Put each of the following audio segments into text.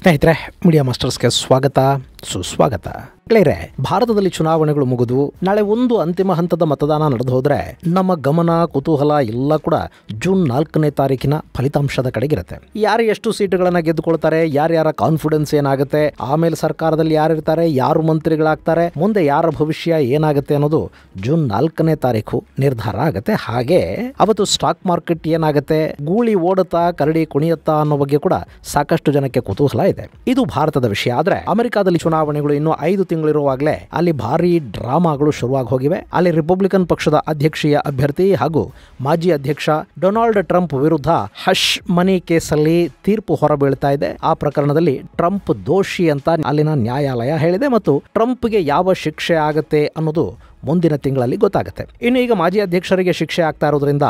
स्नेहितर media मस्टर्स के स्वागत सुस्वगत ಗೆಳೆಯರೆ ಭಾರತದಲ್ಲಿ ಚುನಾವಣೆಗಳು ಮುಗಿದು ನಾಳೆ ಒಂದು ಅಂತಿಮ ಹಂತದ ಮತದಾನ ನಡೆದು ಹೋದ್ರೆ ನಮ್ಮ ಗಮನ ಕುತೂಹಲ ಎಲ್ಲ ಕೂಡ ಜೂನ್ ನಾಲ್ಕನೇ ತಾರೀಕಿನ ಫಲಿತಾಂಶದ ಕಡೆಗಿರುತ್ತೆ ಯಾರು ಎಷ್ಟು ಸೀಟುಗಳನ್ನ ಗೆದ್ದುಕೊಳ್ತಾರೆ ಯಾರ್ಯಾರ ಕಾನ್ಫಿಡೆನ್ಸ್ ಏನಾಗುತ್ತೆ ಆಮೇಲೆ ಸರ್ಕಾರದಲ್ಲಿ ಯಾರಿರ್ತಾರೆ ಯಾರು ಮಂತ್ರಿಗಳಾಗ್ತಾರೆ ಮುಂದೆ ಯಾರ ಭವಿಷ್ಯ ಏನಾಗುತ್ತೆ ಅನ್ನೋದು ಜೂನ್ ನಾಲ್ಕನೇ ತಾರೀಕು ನಿರ್ಧಾರ ಆಗುತ್ತೆ ಹಾಗೆ ಅವತ್ತು ಸ್ಟಾಕ್ ಮಾರ್ಕೆಟ್ ಏನಾಗುತ್ತೆ ಗೂಳಿ ಓಡುತ್ತಾ ಕರಡಿ ಕುಣಿಯುತ್ತಾ ಅನ್ನೋ ಬಗ್ಗೆ ಕೂಡ ಸಾಕಷ್ಟು ಜನಕ್ಕೆ ಕುತೂಹಲ ಇದೆ ಇದು ಭಾರತದ ವಿಷಯ ಆದ್ರೆ ಅಮೆರಿಕಾದಲ್ಲಿ ಚುನಾವಣೆಗಳು ಇನ್ನು ಐದು ತಿಂಗಳು ತಿಂಗಳಿರುವಾಗಲೇ ಅಲ್ಲಿ ಭಾರೀ ಡ್ರಾಮಾಗಳು ಶುರುವಾಗಿ ಹೋಗಿವೆ ಅಲ್ಲಿ ರಿಪಬ್ಲಿಕನ್ ಪಕ್ಷದ ಅಧ್ಯಕ್ಷೀಯ ಅಭ್ಯರ್ಥಿ ಹಾಗೂ ಮಾಜಿ ಅಧ್ಯಕ್ಷ ಡೊನಾಲ್ಡ್ ಟ್ರಂಪ್ ವಿರುದ್ಧ ಹಶ್ ಮನಿ ಕೇಸಲ್ಲಿ ತೀರ್ಪು ಹೊರಬೀಳ್ತಾ ಇದೆ ಆ ಪ್ರಕರಣದಲ್ಲಿ ಟ್ರಂಪ್ ದೋಷಿ ಅಂತ ಅಲ್ಲಿನ ನ್ಯಾಯಾಲಯ ಹೇಳಿದೆ ಮತ್ತು ಟ್ರಂಪ್ಗೆ ಯಾವ ಶಿಕ್ಷೆ ಆಗುತ್ತೆ ಅನ್ನೋದು ಮುಂದಿನ ತಿಂಗಳಲ್ಲಿ ಗೊತ್ತಾಗುತ್ತೆ ಇನ್ನು ಈಗ ಮಾಜಿ ಅಧ್ಯಕ್ಷರಿಗೆ ಶಿಕ್ಷೆ ಆಗ್ತಾ ಇರೋದ್ರಿಂದ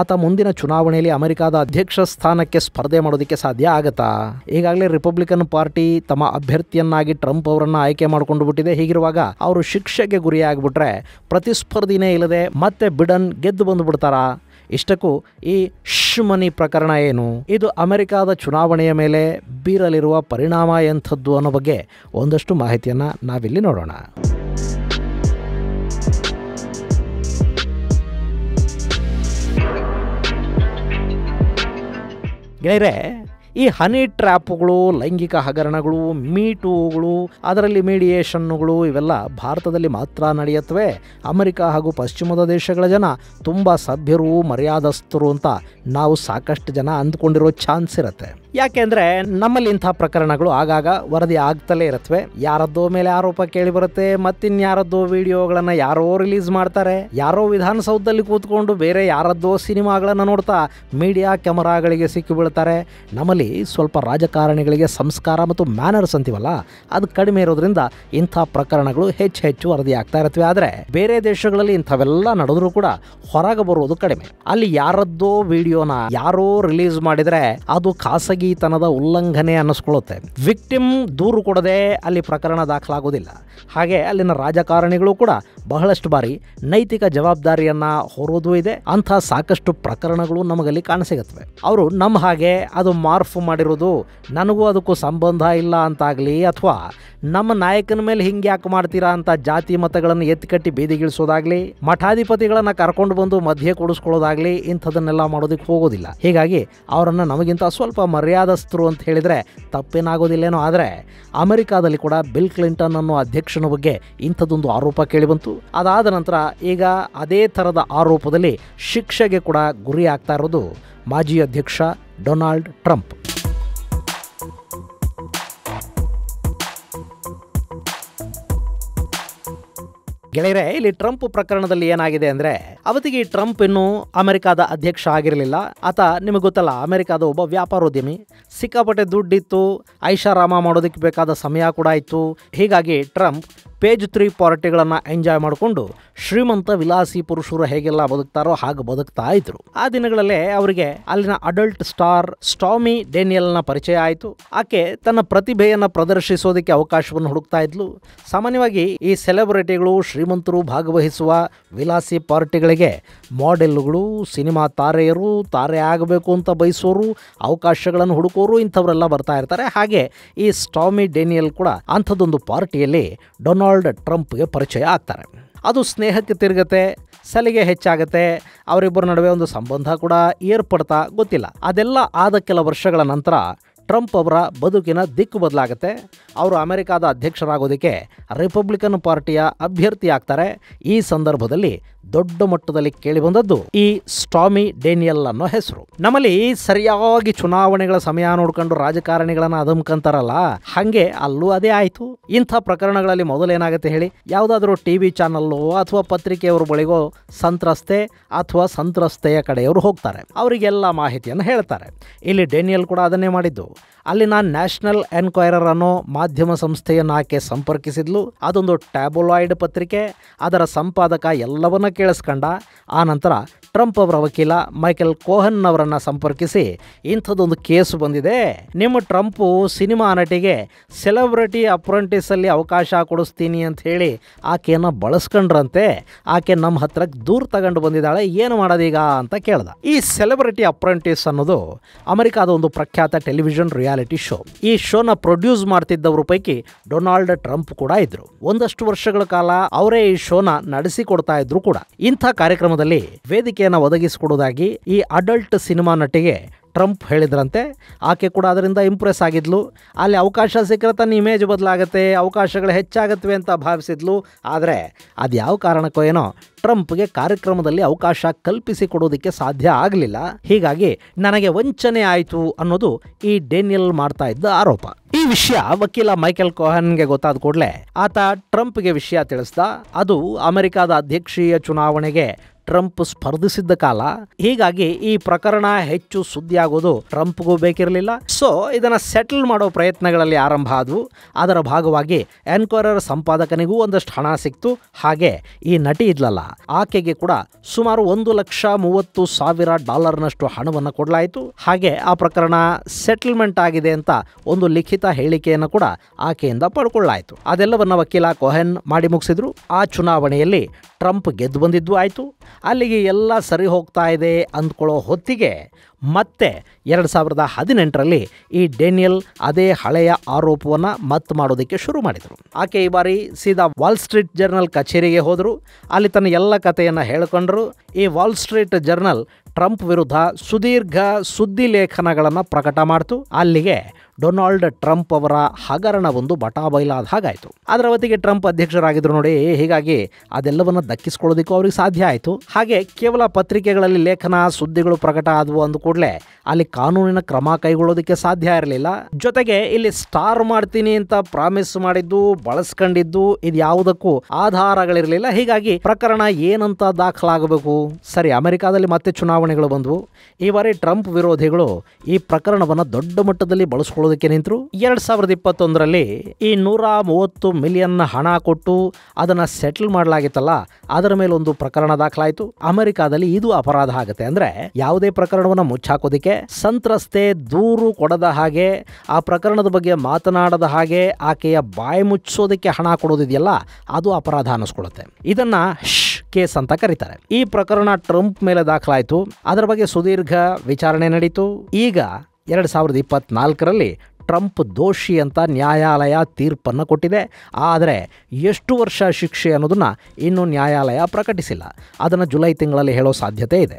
ಆತ ಮುಂದಿನ ಚುನಾವಣೆಯಲ್ಲಿ ಅಮೆರಿಕಾದ ಅಧ್ಯಕ್ಷ ಸ್ಥಾನಕ್ಕೆ ಸ್ಪರ್ಧೆ ಮಾಡೋದಕ್ಕೆ ಸಾಧ್ಯ ಆಗತ್ತಾ ಈಗಾಗಲೇ ರಿಪಬ್ಲಿಕನ್ ಪಾರ್ಟಿ ತಮ್ಮ ಅಭ್ಯರ್ಥಿಯನ್ನಾಗಿ ಟ್ರಂಪ್ ಅವರನ್ನು ಆಯ್ಕೆ ಮಾಡಿಕೊಂಡು ಬಿಟ್ಟಿದೆ ಹೀಗಿರುವಾಗ ಅವರು ಶಿಕ್ಷೆಗೆ ಗುರಿಯಾಗಿಬಿಟ್ರೆ ಪ್ರತಿಸ್ಪರ್ಧಿನೇ ಇಲ್ಲದೆ ಮತ್ತೆ ಬಿಡನ್ ಗೆದ್ದು ಬಂದುಬಿಡ್ತಾರಾ ಇಷ್ಟಕ್ಕೂ ಈ ಶುಮನಿ ಪ್ರಕರಣ ಏನು ಇದು ಅಮೆರಿಕಾದ ಚುನಾವಣೆಯ ಮೇಲೆ ಬೀರಲಿರುವ ಪರಿಣಾಮ ಎಂಥದ್ದು ಅನ್ನೋ ಬಗ್ಗೆ ಒಂದಷ್ಟು ಮಾಹಿತಿಯನ್ನು ನಾವಿಲ್ಲಿ ನೋಡೋಣ Galera, é, ಈ ಹನಿ ಟ್ರ್ಯಾಪ್ಗಳು ಲೈಂಗಿಕ ಹಗರಣಗಳು ಮೀಟುಗಳು ಅದರಲ್ಲಿ ಮೀಡಿಯೇಷನ್ಗಳು ಇವೆಲ್ಲ ಭಾರತದಲ್ಲಿ ಮಾತ್ರ ನಡೆಯುತ್ತವೆ ಅಮೆರಿಕ ಹಾಗೂ ಪಶ್ಚಿಮದ ದೇಶಗಳ ಜನ ತುಂಬ ಸಭ್ಯರು ಮರ್ಯಾದಸ್ಥರು ಅಂತ ನಾವು ಸಾಕಷ್ಟು ಜನ ಅಂದ್ಕೊಂಡಿರೋ ಚಾನ್ಸ್ ಇರುತ್ತೆ ಯಾಕೆಂದರೆ ನಮ್ಮಲ್ಲಿ ಇಂಥ ಪ್ರಕರಣಗಳು ಆಗಾಗ ವರದಿ ಆಗ್ತಲೇ ಇರತ್ವೆ ಯಾರದ್ದೋ ಮೇಲೆ ಆರೋಪ ಕೇಳಿ ಬರುತ್ತೆ ಮತ್ತಿನ್ಯಾರದ್ದೋ ವಿಡಿಯೋಗಳನ್ನು ಯಾರೋ ರಿಲೀಸ್ ಮಾಡ್ತಾರೆ ಯಾರೋ ವಿಧಾನಸೌಧದಲ್ಲಿ ಕೂತ್ಕೊಂಡು ಬೇರೆ ಯಾರದ್ದೋ ಸಿನಿಮಾಗಳನ್ನು ನೋಡ್ತಾ ಮೀಡಿಯಾ ಕ್ಯಾಮರಾಗಳಿಗೆ ಸಿಕ್ಕಿ ನಮ್ಮಲ್ಲಿ ಸ್ವಲ್ಪ ರಾಜಕಾರಣಿಗಳಿಗೆ ಸಂಸ್ಕಾರ ಮತ್ತು ಮ್ಯಾನರ್ಸ್ ಅಂತೀವಲ್ಲ ಅದು ಕಡಿಮೆ ಇರೋದ್ರಿಂದ ಇಂಥ ಪ್ರಕರಣಗಳು ಹೆಚ್ಚು ಹೆಚ್ಚು ಆಗ್ತಾ ಇರುತ್ತವೆ ಆದರೆ ಬೇರೆ ದೇಶಗಳಲ್ಲಿ ಇಂಥವೆಲ್ಲ ನಡೆದ್ರೂ ಕೂಡ ಹೊರಗೆ ಬರುವುದು ಕಡಿಮೆ ಅಲ್ಲಿ ಯಾರದ್ದೋ ವಿಡಿಯೋನ ಯಾರೋ ರಿಲೀಸ್ ಮಾಡಿದರೆ ಅದು ಖಾಸಗಿತನದ ಉಲ್ಲಂಘನೆ ಅನ್ನಿಸ್ಕೊಳ್ಳುತ್ತೆ ವಿಕ್ಟಿಮ್ ದೂರು ಕೊಡದೆ ಅಲ್ಲಿ ಪ್ರಕರಣ ದಾಖಲಾಗೋದಿಲ್ಲ ಹಾಗೆ ಅಲ್ಲಿನ ರಾಜಕಾರಣಿಗಳು ಕೂಡ ಬಹಳಷ್ಟು ಬಾರಿ ನೈತಿಕ ಜವಾಬ್ದಾರಿಯನ್ನು ಹೊರೋದು ಇದೆ ಅಂಥ ಸಾಕಷ್ಟು ಪ್ರಕರಣಗಳು ನಮಗಲ್ಲಿ ಕಾಣಸಿಗುತ್ತವೆ ಅವರು ನಮ್ಮ ಹಾಗೆ ಅದು ಮಾರ್ಫ್ ಮಾಡಿರೋದು ನನಗೂ ಅದಕ್ಕೂ ಸಂಬಂಧ ಇಲ್ಲ ಅಂತಾಗಲಿ ಅಥವಾ ನಮ್ಮ ನಾಯಕನ ಮೇಲೆ ಹಿಂಗೆ ಯಾಕೆ ಮಾಡ್ತೀರಾ ಅಂತ ಜಾತಿ ಮತಗಳನ್ನು ಎತ್ತಿಕಟ್ಟಿ ಬೀದಿಗಿಳಿಸೋದಾಗ್ಲಿ ಮಠಾಧಿಪತಿಗಳನ್ನು ಕರ್ಕೊಂಡು ಬಂದು ಮಧ್ಯೆ ಕೊಡಿಸ್ಕೊಳ್ಳೋದಾಗ್ಲಿ ಇಂಥದನ್ನೆಲ್ಲ ಮಾಡೋದಕ್ಕೆ ಹೋಗೋದಿಲ್ಲ ಹೀಗಾಗಿ ಅವರನ್ನು ನಮಗಿಂತ ಸ್ವಲ್ಪ ಮರ್ಯಾದಸ್ಥರು ಅಂತ ಹೇಳಿದರೆ ತಪ್ಪೇನಾಗೋದಿಲ್ಲೇನೋ ಆದರೆ ಅಮೆರಿಕಾದಲ್ಲಿ ಕೂಡ ಬಿಲ್ ಕ್ಲಿಂಟನ್ ಅನ್ನೋ ಅಧ್ಯಕ್ಷನ ಬಗ್ಗೆ ಇಂಥದ್ದೊಂದು ಆರೋಪ ಕೇಳಿಬಂತು ಅದಾದ ನಂತರ ಈಗ ಅದೇ ಥರದ ಆರೋಪದಲ್ಲಿ ಶಿಕ್ಷೆಗೆ ಕೂಡ ಗುರಿ ಆಗ್ತಾ ಇರೋದು ಮಾಜಿ ಅಧ್ಯಕ್ಷ ಡೊನಾಲ್ಡ್ ಟ್ರಂಪ್ ಗೆಳೆಯರೆ ಇಲ್ಲಿ ಟ್ರಂಪ್ ಪ್ರಕರಣದಲ್ಲಿ ಏನಾಗಿದೆ ಅಂದ್ರೆ ಅವತ್ತಿಗೆ ಟ್ರಂಪ್ ಇನ್ನು ಅಮೆರಿಕಾದ ಅಧ್ಯಕ್ಷ ಆಗಿರಲಿಲ್ಲ ಆತ ನಿಮಗೆ ಗೊತ್ತಲ್ಲ ಅಮೆರಿಕಾದ ಒಬ್ಬ ವ್ಯಾಪಾರೋದ್ಯಮಿ ಸಿಕ್ಕಾಪಟ್ಟೆ ದುಡ್ಡಿತ್ತು ಐಷಾರಾಮ ಮಾಡೋದಕ್ಕೆ ಬೇಕಾದ ಸಮಯ ಕೂಡ ಇತ್ತು ಹೀಗಾಗಿ ಟ್ರಂಪ್ ಪೇಜ್ ತ್ರೀ ಪಾರ್ಟಿಗಳನ್ನು ಎಂಜಾಯ್ ಮಾಡಿಕೊಂಡು ಶ್ರೀಮಂತ ವಿಲಾಸಿ ಪುರುಷರು ಹೇಗೆಲ್ಲ ಬದುಕ್ತಾರೋ ಹಾಗೆ ಬದುಕ್ತಾ ಇದ್ರು ಆ ದಿನಗಳಲ್ಲೇ ಅವರಿಗೆ ಅಲ್ಲಿನ ಅಡಲ್ಟ್ ಸ್ಟಾರ್ ಸ್ಟಾಮಿ ಡೇನಿಯಲ್ನ ಪರಿಚಯ ಆಯಿತು ಆಕೆ ತನ್ನ ಪ್ರತಿಭೆಯನ್ನು ಪ್ರದರ್ಶಿಸೋದಕ್ಕೆ ಅವಕಾಶವನ್ನು ಹುಡುಕ್ತಾ ಇದ್ಲು ಸಾಮಾನ್ಯವಾಗಿ ಈ ಸೆಲೆಬ್ರಿಟಿಗಳು ಶ್ರೀಮಂತರು ಭಾಗವಹಿಸುವ ವಿಲಾಸಿ ಪಾರ್ಟಿಗಳಿಗೆ ಮಾಡೆಲ್ಗಳು ಸಿನಿಮಾ ತಾರೆಯರು ತಾರೆ ಆಗಬೇಕು ಅಂತ ಬಯಸೋರು ಅವಕಾಶಗಳನ್ನು ಹುಡುಕೋರು ಇಂಥವರೆಲ್ಲ ಬರ್ತಾ ಇರ್ತಾರೆ ಹಾಗೆ ಈ ಸ್ಟಾಮಿ ಡೇನಿಯಲ್ ಕೂಡ ಅಂಥದ್ದೊಂದು ಪಾರ್ಟಿಯಲ್ಲಿ ಡೊನಾಲ್ಡ್ ಡೊನಾಲ್ಡ್ ಟ್ರಂಪ್ಗೆ ಪರಿಚಯ ಆಗ್ತಾರೆ ಅದು ಸ್ನೇಹಕ್ಕೆ ತಿರುಗತ್ತೆ ಸಲಿಗೆ ಹೆಚ್ಚಾಗತ್ತೆ ಅವರಿಬ್ಬರ ನಡುವೆ ಒಂದು ಸಂಬಂಧ ಕೂಡ ಏರ್ಪಡ್ತಾ ಗೊತ್ತಿಲ್ಲ ಅದೆಲ್ಲ ಆದ ಕೆಲ ವರ್ಷಗಳ ನಂತರ ಟ್ರಂಪ್ ಅವರ ಬದುಕಿನ ದಿಕ್ಕು ಬದಲಾಗುತ್ತೆ ಅವರು ಅಮೆರಿಕಾದ ಅಧ್ಯಕ್ಷರಾಗೋದಕ್ಕೆ ರಿಪಬ್ಲಿಕನ್ ಪಾರ್ಟಿಯ ಅಭ್ಯರ್ಥಿ ಆಗ್ತಾರೆ ಈ ಸಂದರ್ಭದಲ್ಲಿ ದೊಡ್ಡ ಮಟ್ಟದಲ್ಲಿ ಕೇಳಿ ಬಂದದ್ದು ಈ ಸ್ಟಾಮಿ ಡೇನಿಯಲ್ ಅನ್ನೋ ಹೆಸರು ನಮ್ಮಲ್ಲಿ ಸರಿಯಾಗಿ ಚುನಾವಣೆಗಳ ಸಮಯ ನೋಡ್ಕೊಂಡು ರಾಜಕಾರಣಿಗಳನ್ನ ಅದಮ್ಕಂತಾರಲ್ಲ ಹಾಗೆ ಅಲ್ಲೂ ಅದೇ ಆಯಿತು ಇಂಥ ಪ್ರಕರಣಗಳಲ್ಲಿ ಮೊದಲೇನಾಗುತ್ತೆ ಹೇಳಿ ಯಾವುದಾದ್ರೂ ಟಿ ವಿ ಚಾನಲ್ಲೋ ಅಥವಾ ಪತ್ರಿಕೆಯವರು ಬಳಿಗೋ ಸಂತ್ರಸ್ತೆ ಅಥವಾ ಸಂತ್ರಸ್ತೆಯ ಕಡೆಯವರು ಹೋಗ್ತಾರೆ ಅವರಿಗೆಲ್ಲ ಮಾಹಿತಿಯನ್ನು ಹೇಳ್ತಾರೆ ಇಲ್ಲಿ ಡೇನಿಯಲ್ ಕೂಡ ಅದನ್ನೇ ಮಾಡಿದ್ದು ಅಲ್ಲಿ ನಾನು ನ್ಯಾಷನಲ್ ಎನ್ಕ್ವೈರರ್ ಅನ್ನೋ ಮಾಧ್ಯಮ ಸಂಸ್ಥೆಯನ್ನು ಆಕೆ ಸಂಪರ್ಕಿಸಿದ್ಲು ಅದೊಂದು ಟ್ಯಾಬ್ಲಾಯ್ಡ್ ಪತ್ರಿಕೆ ಅದರ ಸಂಪಾದಕ ಎಲ್ಲವನ್ನ ಕೇಳಿಸ್ಕೊಂಡ ಆ ನಂತರ ಟ್ರಂಪ್ ಅವರ ವಕೀಲ ಮೈಕೆಲ್ ಕೋಹನ್ ಅವರನ್ನ ಸಂಪರ್ಕಿಸಿ ಇಂಥದ್ದೊಂದು ಕೇಸ್ ಬಂದಿದೆ ನಿಮ್ಮ ಟ್ರಂಪು ಸಿನಿಮಾ ನಟಿಗೆ ಸೆಲೆಬ್ರಿಟಿ ಅಲ್ಲಿ ಅವಕಾಶ ಕೊಡಿಸ್ತೀನಿ ಅಂತ ಹೇಳಿ ಆಕೆಯನ್ನ ಬಳಸ್ಕೊಂಡ್ರಂತೆ ಆಕೆ ನಮ್ಮ ಹತ್ರಕ್ಕೆ ದೂರ ತಗೊಂಡು ಬಂದಿದ್ದಾಳೆ ಏನು ಮಾಡೋದೀಗ ಅಂತ ಕೇಳ್ದ ಈ ಸೆಲೆಬ್ರಿಟಿ ಅಪ್ರೆಂಟಿಸ್ ಅನ್ನೋದು ಅಮೆರಿಕಾದ ಒಂದು ಪ್ರಖ್ಯಾತ ಟೆಲಿವಿಷನ್ ರಿಯಾಲಿಟಿ ಶೋ ಈ ಶೋನ ಪ್ರೊಡ್ಯೂಸ್ ಮಾಡ್ತಿದ್ದವರು ಪೈಕಿ ಡೊನಾಲ್ಡ್ ಟ್ರಂಪ್ ಕೂಡ ಇದ್ರು ಒಂದಷ್ಟು ವರ್ಷಗಳ ಕಾಲ ಅವರೇ ಈ ಶೋನ ನಡೆಸಿಕೊಡ್ತಾ ಇದ್ರು ಕೂಡ ಇಂಥ ಕಾರ್ಯಕ್ರಮದಲ್ಲಿ ವೇದಿಕೆಯನ್ನ ಒದಗಿಸಿಕೊಡುವುದಾಗಿ ಈ ಅಡಲ್ಟ್ ಸಿನಿಮಾ ನಟಿಗೆ ಟ್ರಂಪ್ ಹೇಳಿದ್ರಂತೆ ಆಕೆ ಕೂಡ ಅದರಿಂದ ಇಂಪ್ರೆಸ್ ಆಗಿದ್ಲು ಅಲ್ಲಿ ಅವಕಾಶ ಸಿಕ್ಕರೆ ತನ್ನ ಇಮೇಜ್ ಬದಲಾಗುತ್ತೆ ಅವಕಾಶಗಳು ಹೆಚ್ಚಾಗುತ್ತವೆ ಅಂತ ಭಾವಿಸಿದ್ಲು ಆದರೆ ಅದು ಯಾವ ಕಾರಣಕ್ಕೋ ಏನೋ ಟ್ರಂಪ್ಗೆ ಕಾರ್ಯಕ್ರಮದಲ್ಲಿ ಅವಕಾಶ ಕಲ್ಪಿಸಿ ಕೊಡೋದಕ್ಕೆ ಸಾಧ್ಯ ಆಗಲಿಲ್ಲ ಹೀಗಾಗಿ ನನಗೆ ವಂಚನೆ ಆಯಿತು ಅನ್ನೋದು ಈ ಡೇನಿಯಲ್ ಮಾಡ್ತಾ ಇದ್ದ ಆರೋಪ ಈ ವಿಷಯ ವಕೀಲ ಮೈಕೆಲ್ ಕೊಹನ್ಗೆ ಗೊತ್ತಾದ ಕೂಡಲೇ ಆತ ಟ್ರಂಪ್ಗೆ ವಿಷಯ ತಿಳಿಸ್ದ ಅದು ಅಮೆರಿಕಾದ ಅಧ್ಯಕ್ಷೀಯ ಚುನಾವಣೆಗೆ ಟ್ರಂಪ್ ಸ್ಪರ್ಧಿಸಿದ್ದ ಕಾಲ ಹೀಗಾಗಿ ಈ ಪ್ರಕರಣ ಹೆಚ್ಚು ಆಗೋದು ಟ್ರಂಪ್ಗೂ ಬೇಕಿರಲಿಲ್ಲ ಸೊ ಇದನ್ನ ಸೆಟಲ್ ಮಾಡೋ ಪ್ರಯತ್ನಗಳಲ್ಲಿ ಆರಂಭ ಆದವು ಅದರ ಭಾಗವಾಗಿ ಎನ್ಕ್ವೈರರ್ ಸಂಪಾದಕನಿಗೂ ಒಂದಷ್ಟು ಹಣ ಸಿಕ್ತು ಹಾಗೆ ಈ ನಟಿ ಇದ್ಲಲ್ಲ ಆಕೆಗೆ ಕೂಡ ಸುಮಾರು ಒಂದು ಲಕ್ಷ ಮೂವತ್ತು ಸಾವಿರ ಡಾಲರ್ನಷ್ಟು ಹಣವನ್ನು ಕೊಡಲಾಯಿತು ಹಾಗೆ ಆ ಪ್ರಕರಣ ಸೆಟಲ್ಮೆಂಟ್ ಆಗಿದೆ ಅಂತ ಒಂದು ಲಿಖಿತ ಹೇಳಿಕೆಯನ್ನು ಕೂಡ ಆಕೆಯಿಂದ ಪಡ್ಕೊಳ್ಳಾಯಿತು ಅದೆಲ್ಲವನ್ನ ವಕೀಲ ಕೊಹೆನ್ ಮಾಡಿ ಮುಗಿಸಿದ್ರು ಆ ಚುನಾವಣೆಯಲ್ಲಿ ಟ್ರಂಪ್ ಗೆದ್ದು ಬಂದಿದ್ದು ಆಯಿತು ಅಲ್ಲಿಗೆ ಎಲ್ಲ ಸರಿ ಹೋಗ್ತಾ ಇದೆ ಅಂದ್ಕೊಳ್ಳೋ ಹೊತ್ತಿಗೆ ಮತ್ತೆ ಎರಡು ಸಾವಿರದ ಹದಿನೆಂಟರಲ್ಲಿ ಈ ಡೇನಿಯಲ್ ಅದೇ ಹಳೆಯ ಆರೋಪವನ್ನು ಮತ್ತೆ ಮಾಡೋದಕ್ಕೆ ಶುರು ಮಾಡಿದರು ಆಕೆ ಈ ಬಾರಿ ಸೀದಾ ವಾಲ್ ಸ್ಟ್ರೀಟ್ ಜರ್ನಲ್ ಕಚೇರಿಗೆ ಹೋದರು ಅಲ್ಲಿ ತನ್ನ ಎಲ್ಲ ಕಥೆಯನ್ನು ಹೇಳಿಕೊಂಡರು ಈ ವಾಲ್ ಸ್ಟ್ರೀಟ್ ಜರ್ನಲ್ ಟ್ರಂಪ್ ವಿರುದ್ಧ ಸುದೀರ್ಘ ಸುದ್ದಿ ಲೇಖನಗಳನ್ನು ಪ್ರಕಟ ಮಾಡ್ತು ಅಲ್ಲಿಗೆ ಡೊನಾಲ್ಡ್ ಟ್ರಂಪ್ ಅವರ ಹಗರಣ ಒಂದು ಬಟಾಬೈಲಾದ ಹಾಗಾಯಿತು ಅದರ ಹೊತ್ತಿಗೆ ಟ್ರಂಪ್ ಅಧ್ಯಕ್ಷರಾಗಿದ್ರು ನೋಡಿ ಹೀಗಾಗಿ ಅದೆಲ್ಲವನ್ನು ದಕ್ಕಿಸ್ಕೊಳ್ಳೋದಿಕ್ಕೂ ಅವ್ರಿಗೆ ಸಾಧ್ಯ ಆಯಿತು ಹಾಗೆ ಕೇವಲ ಪತ್ರಿಕೆಗಳಲ್ಲಿ ಲೇಖನ ಸುದ್ದಿಗಳು ಪ್ರಕಟ ಆದವು ಅಂದ ಕೂಡಲೇ ಅಲ್ಲಿ ಕಾನೂನಿನ ಕ್ರಮ ಕೈಗೊಳ್ಳೋದಕ್ಕೆ ಸಾಧ್ಯ ಇರಲಿಲ್ಲ ಜೊತೆಗೆ ಇಲ್ಲಿ ಸ್ಟಾರ್ ಮಾಡ್ತೀನಿ ಅಂತ ಪ್ರಾಮಿಸ್ ಮಾಡಿದ್ದು ಬಳಸ್ಕೊಂಡಿದ್ದು ಇದು ಯಾವುದಕ್ಕೂ ಆಧಾರಗಳಿರಲಿಲ್ಲ ಹೀಗಾಗಿ ಪ್ರಕರಣ ಏನಂತ ದಾಖಲಾಗಬೇಕು ಸರಿ ಅಮೆರಿಕಾದಲ್ಲಿ ಮತ್ತೆ ಚುನಾವಣೆಗಳು ಬಂದವು ಈ ಬಾರಿ ಟ್ರಂಪ್ ವಿರೋಧಿಗಳು ಈ ಪ್ರಕರಣವನ್ನು ದೊಡ್ಡ ಮಟ್ಟದಲ್ಲಿ ಬಳಸ್ಕೊಳ್ಳೋದು ಮಾಡೋದಕ್ಕೆ ನಿಂತರು ಎರಡು ಸಾವಿರದ ಇಪ್ಪತ್ತೊಂದರಲ್ಲಿ ಈ ನೂರ ಮೂವತ್ತು ಮಿಲಿಯನ್ ಹಣ ಕೊಟ್ಟು ಅದನ್ನು ಸೆಟಲ್ ಮಾಡಲಾಗಿತ್ತಲ್ಲ ಅದರ ಮೇಲೆ ಒಂದು ಪ್ರಕರಣ ದಾಖಲಾಯಿತು ಅಮೆರಿಕಾದಲ್ಲಿ ಇದು ಅಪರಾಧ ಆಗುತ್ತೆ ಅಂದರೆ ಯಾವುದೇ ಪ್ರಕರಣವನ್ನು ಮುಚ್ಚಾಕೋದಿಕ್ಕೆ ಸಂತ್ರಸ್ತೆ ದೂರು ಕೊಡದ ಹಾಗೆ ಆ ಪ್ರಕರಣದ ಬಗ್ಗೆ ಮಾತನಾಡದ ಹಾಗೆ ಆಕೆಯ ಬಾಯಿ ಮುಚ್ಚೋದಕ್ಕೆ ಹಣ ಕೊಡೋದಿದೆಯಲ್ಲ ಅದು ಅಪರಾಧ ಅನ್ನಿಸ್ಕೊಳುತ್ತೆ ಇದನ್ನ ಕೇಸ್ ಅಂತ ಕರೀತಾರೆ ಈ ಪ್ರಕರಣ ಟ್ರಂಪ್ ಮೇಲೆ ದಾಖಲಾಯಿತು ಅದರ ಬಗ್ಗೆ ಸುದೀರ್ಘ ವಿಚಾರಣೆ ನಡೀತು ಈಗ ಎರಡು ಸಾವಿರದ ಇಪ್ಪತ್ತ್ನಾಲ್ಕರಲ್ಲಿ ಟ್ರಂಪ್ ದೋಷಿ ಅಂತ ನ್ಯಾಯಾಲಯ ತೀರ್ಪನ್ನು ಕೊಟ್ಟಿದೆ ಆದರೆ ಎಷ್ಟು ವರ್ಷ ಶಿಕ್ಷೆ ಅನ್ನೋದನ್ನು ಇನ್ನೂ ನ್ಯಾಯಾಲಯ ಪ್ರಕಟಿಸಿಲ್ಲ ಅದನ್ನು ಜುಲೈ ತಿಂಗಳಲ್ಲಿ ಹೇಳೋ ಸಾಧ್ಯತೆ ಇದೆ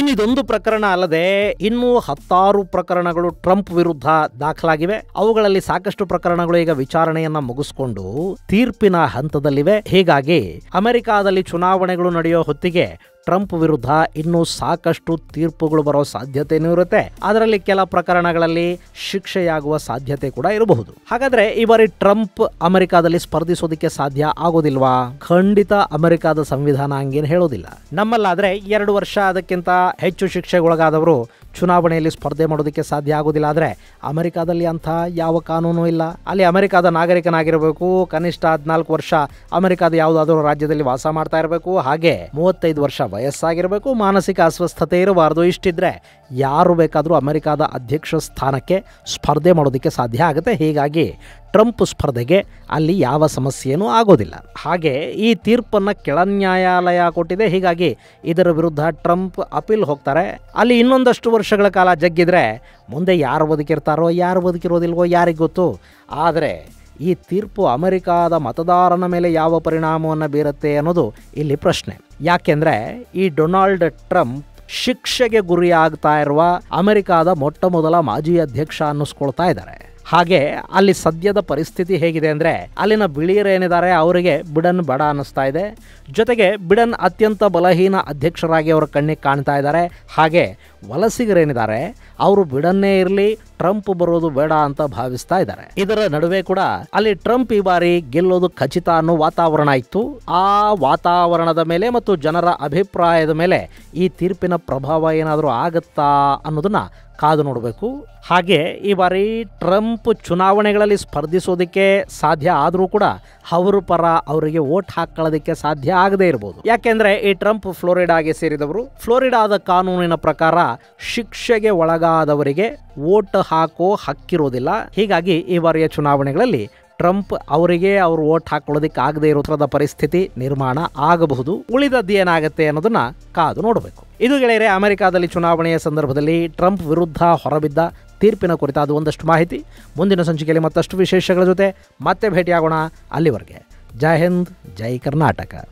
ಇನ್ನಿದೊಂದು ಪ್ರಕರಣ ಅಲ್ಲದೆ ಇನ್ನೂ ಹತ್ತಾರು ಪ್ರಕರಣಗಳು ಟ್ರಂಪ್ ವಿರುದ್ಧ ದಾಖಲಾಗಿವೆ ಅವುಗಳಲ್ಲಿ ಸಾಕಷ್ಟು ಪ್ರಕರಣಗಳು ಈಗ ವಿಚಾರಣೆಯನ್ನ ಮುಗಿಸಿಕೊಂಡು ತೀರ್ಪಿನ ಹಂತದಲ್ಲಿವೆ ಹೀಗಾಗಿ ಅಮೆರಿಕಾದಲ್ಲಿ ಚುನಾವಣೆಗಳು ನಡೆಯೋ ಹೊತ್ತಿಗೆ ಟ್ರಂಪ್ ವಿರುದ್ಧ ಇನ್ನೂ ಸಾಕಷ್ಟು ತೀರ್ಪುಗಳು ಬರೋ ಸಾಧ್ಯತೆಯೂ ಇರುತ್ತೆ ಅದರಲ್ಲಿ ಕೆಲ ಪ್ರಕರಣಗಳಲ್ಲಿ ಶಿಕ್ಷೆಯಾಗುವ ಸಾಧ್ಯತೆ ಕೂಡ ಇರಬಹುದು ಹಾಗಾದ್ರೆ ಈ ಬಾರಿ ಟ್ರಂಪ್ ಅಮೆರಿಕಾದಲ್ಲಿ ಸ್ಪರ್ಧಿಸೋದಕ್ಕೆ ಸಾಧ್ಯ ಆಗೋದಿಲ್ವಾ ಖಂಡಿತ ಅಮೆರಿಕಾದ ಸಂವಿಧಾನ ಹಂಗೇನು ಹೇಳೋದಿಲ್ಲ ನಮ್ಮಲ್ಲಾದ್ರೆ ಎರಡು ವರ್ಷ ಅದಕ್ಕಿಂತ ಹೆಚ್ಚು ಶಿಕ್ಷೆಗೊಳಗಾದವರು ಚುನಾವಣೆಯಲ್ಲಿ ಸ್ಪರ್ಧೆ ಮಾಡೋದಕ್ಕೆ ಸಾಧ್ಯ ಆಗೋದಿಲ್ಲ ಆದರೆ ಅಮೆರಿಕಾದಲ್ಲಿ ಅಂಥ ಯಾವ ಕಾನೂನು ಇಲ್ಲ ಅಲ್ಲಿ ಅಮೆರಿಕಾದ ನಾಗರಿಕನಾಗಿರಬೇಕು ಕನಿಷ್ಠ ಹದಿನಾಲ್ಕು ವರ್ಷ ಅಮೆರಿಕಾದ ಯಾವುದಾದ್ರೂ ರಾಜ್ಯದಲ್ಲಿ ವಾಸ ಮಾಡ್ತಾ ಇರಬೇಕು ಹಾಗೆ ಮೂವತ್ತೈದು ವರ್ಷ ವಯಸ್ಸಾಗಿರಬೇಕು ಮಾನಸಿಕ ಅಸ್ವಸ್ಥತೆ ಇರಬಾರ್ದು ಇಷ್ಟಿದ್ರೆ ಯಾರು ಬೇಕಾದರೂ ಅಮೆರಿಕಾದ ಅಧ್ಯಕ್ಷ ಸ್ಥಾನಕ್ಕೆ ಸ್ಪರ್ಧೆ ಮಾಡೋದಕ್ಕೆ ಸಾಧ್ಯ ಆಗುತ್ತೆ ಹೀಗಾಗಿ ಟ್ರಂಪ್ ಸ್ಪರ್ಧೆಗೆ ಅಲ್ಲಿ ಯಾವ ಸಮಸ್ಯೆಯೂ ಆಗೋದಿಲ್ಲ ಹಾಗೆ ಈ ತೀರ್ಪನ್ನು ಕೆಳನ್ಯಾಯಾಲಯ ಕೊಟ್ಟಿದೆ ಹೀಗಾಗಿ ಇದರ ವಿರುದ್ಧ ಟ್ರಂಪ್ ಅಪೀಲ್ ಹೋಗ್ತಾರೆ ಅಲ್ಲಿ ಇನ್ನೊಂದಷ್ಟು ವರ್ಷಗಳ ಕಾಲ ಜಗ್ಗಿದ್ರೆ ಮುಂದೆ ಯಾರು ಬದುಕಿರ್ತಾರೋ ಯಾರು ಬದುಕಿರೋದಿಲ್ವೋ ಯಾರಿಗೆ ಗೊತ್ತು ಆದರೆ ಈ ತೀರ್ಪು ಅಮೆರಿಕಾದ ಮತದಾರನ ಮೇಲೆ ಯಾವ ಪರಿಣಾಮವನ್ನು ಬೀರುತ್ತೆ ಅನ್ನೋದು ಇಲ್ಲಿ ಪ್ರಶ್ನೆ ಯಾಕೆಂದರೆ ಈ ಡೊನಾಲ್ಡ್ ಟ್ರಂಪ್ ಶಿಕ್ಷೆಗೆ ಗುರಿಯಾಗ್ತಾ ಇರುವ ಅಮೆರಿಕಾದ ಮೊಟ್ಟ ಮೊದಲ ಮಾಜಿ ಅಧ್ಯಕ್ಷ ಅನ್ನಿಸ್ಕೊಳ್ತಾ ಇದ್ದಾರೆ ಹಾಗೆ ಅಲ್ಲಿ ಸದ್ಯದ ಪರಿಸ್ಥಿತಿ ಹೇಗಿದೆ ಅಂದರೆ ಅಲ್ಲಿನ ಬಿಳಿಯರೇನಿದ್ದಾರೆ ಅವರಿಗೆ ಬಿಡನ್ ಬಡ ಅನ್ನಿಸ್ತಾ ಇದೆ ಜೊತೆಗೆ ಬಿಡನ್ ಅತ್ಯಂತ ಬಲಹೀನ ಅಧ್ಯಕ್ಷರಾಗಿ ಅವರ ಕಣ್ಣಿಗೆ ಕಾಣ್ತಾ ಇದ್ದಾರೆ ಹಾಗೆ ವಲಸಿಗರೇನಿದ್ದಾರೆ ಅವರು ಬಿಡನ್ನೇ ಇರಲಿ ಟ್ರಂಪ್ ಬರೋದು ಬೇಡ ಅಂತ ಭಾವಿಸ್ತಾ ಇದ್ದಾರೆ ಇದರ ನಡುವೆ ಕೂಡ ಅಲ್ಲಿ ಟ್ರಂಪ್ ಈ ಬಾರಿ ಗೆಲ್ಲೋದು ಖಚಿತ ಅನ್ನೋ ವಾತಾವರಣ ಇತ್ತು ಆ ವಾತಾವರಣದ ಮೇಲೆ ಮತ್ತು ಜನರ ಅಭಿಪ್ರಾಯದ ಮೇಲೆ ಈ ತೀರ್ಪಿನ ಪ್ರಭಾವ ಏನಾದರೂ ಆಗುತ್ತಾ ಅನ್ನೋದನ್ನ ಕಾದು ನೋಡಬೇಕು ಹಾಗೆ ಈ ಬಾರಿ ಟ್ರಂಪ್ ಚುನಾವಣೆಗಳಲ್ಲಿ ಸ್ಪರ್ಧಿಸೋದಕ್ಕೆ ಸಾಧ್ಯ ಆದರೂ ಕೂಡ ಅವರ ಪರ ಅವರಿಗೆ ಓಟ್ ಹಾಕೊಳ್ಳೋದಕ್ಕೆ ಸಾಧ್ಯ ಆಗದೇ ಇರಬಹುದು ಯಾಕೆಂದ್ರೆ ಈ ಟ್ರಂಪ್ ಫ್ಲೋರಿಡಾಗೆ ಸೇರಿದವರು ಫ್ಲೋರಿಡಾದ ಕಾನೂನಿನ ಪ್ರಕಾರ ಶಿಕ್ಷೆಗೆ ಒಳಗಾದವರಿಗೆ ಓಟ್ ಹಾಕೋ ಹಕ್ಕಿರೋದಿಲ್ಲ ಹೀಗಾಗಿ ಈ ಬಾರಿಯ ಚುನಾವಣೆಗಳಲ್ಲಿ ಟ್ರಂಪ್ ಅವರಿಗೆ ಅವರು ಓಟ್ ಹಾಕೊಳ್ಳೋದಕ್ಕೆ ಆಗದೇ ಇರೋ ಥರದ ಪರಿಸ್ಥಿತಿ ನಿರ್ಮಾಣ ಆಗಬಹುದು ಉಳಿದದ್ದು ಏನಾಗುತ್ತೆ ಅನ್ನೋದನ್ನ ಕಾದು ನೋಡಬೇಕು ಇದು ಗೆಳೆಯರೆ ಅಮೆರಿಕಾದಲ್ಲಿ ಚುನಾವಣೆಯ ಸಂದರ್ಭದಲ್ಲಿ ಟ್ರಂಪ್ ವಿರುದ್ಧ ಹೊರಬಿದ್ದ ತೀರ್ಪಿನ ಕುರಿತಾದ ಒಂದಷ್ಟು ಮಾಹಿತಿ ಮುಂದಿನ ಸಂಚಿಕೆಯಲ್ಲಿ ಮತ್ತಷ್ಟು ವಿಶೇಷಗಳ ಜೊತೆ ಮತ್ತೆ ಭೇಟಿಯಾಗೋಣ ಅಲ್ಲಿವರೆಗೆ ಜೈ ಹಿಂದ್ ಜೈ ಕರ್ನಾಟಕ